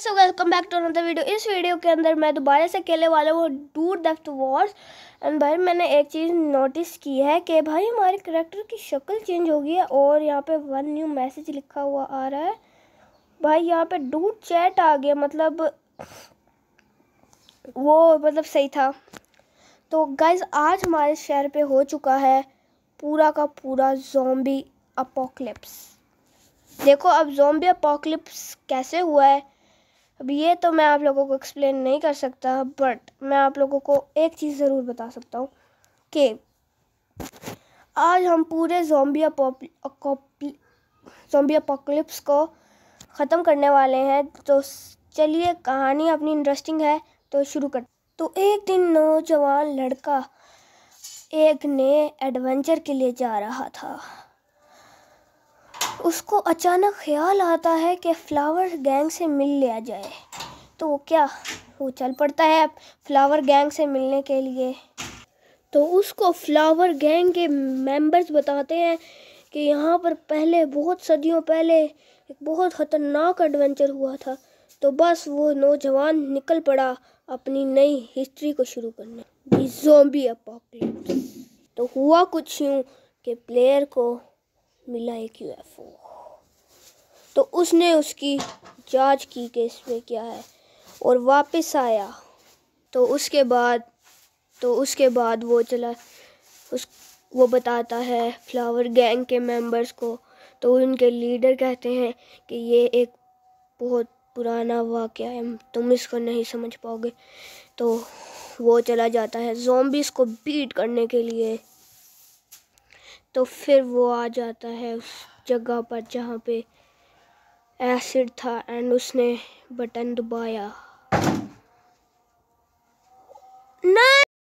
so welcome back to another video इस video के अंदर मैं दोबारा से अकेले वाला हूँ डूर डेफ्ट वॉर्स एंड भाई मैंने एक चीज़ नोटिस की है कि भाई हमारे करेक्टर की शक्ल चेंज हो गई है और यहाँ पे वन न्यू मैसेज लिखा हुआ आ रहा है भाई यहाँ पे डू चैट आ गया मतलब वो मतलब सही था तो गाइज आज हमारे शहर पर हो चुका है पूरा का पूरा जोम्बी अपोकलिप्स देखो अब जोम्बी अपोकलिप्स कैसे हुआ है अब ये तो मैं आप लोगों को एक्सप्लेन नहीं कर सकता बट मैं आप लोगों को एक चीज़ ज़रूर बता सकता हूँ कि आज हम पूरे जोम्बिया जोम्बी अपोकलिप्स को ख़त्म करने वाले हैं तो चलिए कहानी अपनी इंटरेस्टिंग है तो शुरू कर तो एक दिन नौजवान लड़का एक नए एडवेंचर के लिए जा रहा था उसको अचानक ख्याल आता है कि फ्लावर गैंग से मिल लिया जाए तो वो क्या वो चल पड़ता है फ्लावर गैंग से मिलने के लिए तो उसको फ्लावर गैंग के मेंबर्स बताते हैं कि यहाँ पर पहले बहुत सदियों पहले एक बहुत ख़तरनाक एडवेंचर हुआ था तो बस वो नौजवान निकल पड़ा अपनी नई हिस्ट्री को शुरू करने भी अपॉकलिप्स तो हुआ कुछ यूँ कि प्लेयर को मिला एक यूएफओ तो उसने उसकी जांच की कि इसमें क्या है और वापस आया तो उसके बाद तो उसके बाद वो चला उस वो बताता है फ्लावर गैंग के मेंबर्स को तो उनके लीडर कहते हैं कि ये एक बहुत पुराना वाक़ है तुम इसको नहीं समझ पाओगे तो वो चला जाता है जोम्बिस को बीट करने के लिए तो फिर वो आ जाता है उस जगह पर जहाँ पे एसिड था एंड उसने बटन दबाया